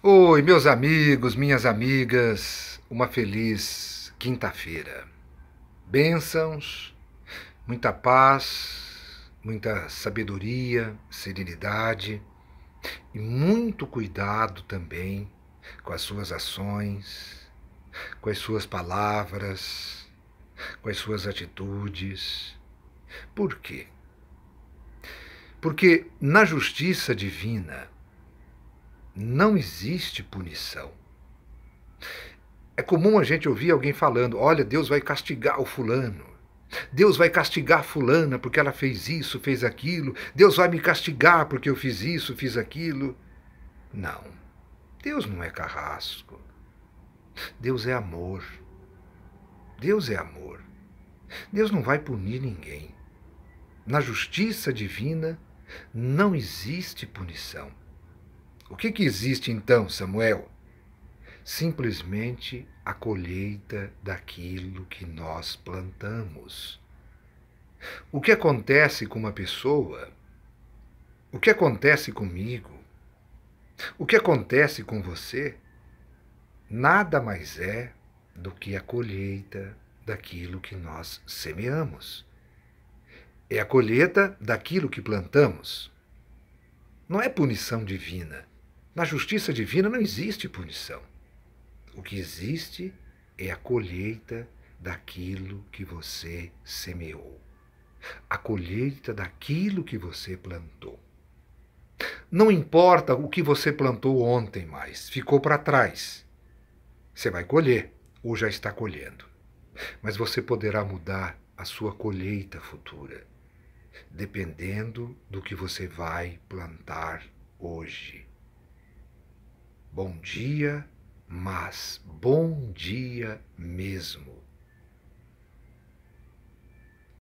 Oi, meus amigos, minhas amigas, uma feliz quinta-feira. Bênçãos, muita paz, muita sabedoria, serenidade e muito cuidado também com as suas ações, com as suas palavras, com as suas atitudes. Por quê? Porque na justiça divina, não existe punição. É comum a gente ouvir alguém falando: olha, Deus vai castigar o fulano. Deus vai castigar fulana porque ela fez isso, fez aquilo. Deus vai me castigar porque eu fiz isso, fiz aquilo. Não. Deus não é carrasco. Deus é amor. Deus é amor. Deus não vai punir ninguém. Na justiça divina não existe punição. O que, que existe então, Samuel? Simplesmente a colheita daquilo que nós plantamos. O que acontece com uma pessoa? O que acontece comigo? O que acontece com você? Nada mais é do que a colheita daquilo que nós semeamos. É a colheita daquilo que plantamos. Não é punição divina na justiça divina não existe punição. O que existe é a colheita daquilo que você semeou, a colheita daquilo que você plantou. Não importa o que você plantou ontem mais, ficou para trás. Você vai colher, ou já está colhendo. Mas você poderá mudar a sua colheita futura, dependendo do que você vai plantar hoje bom dia, mas bom dia mesmo.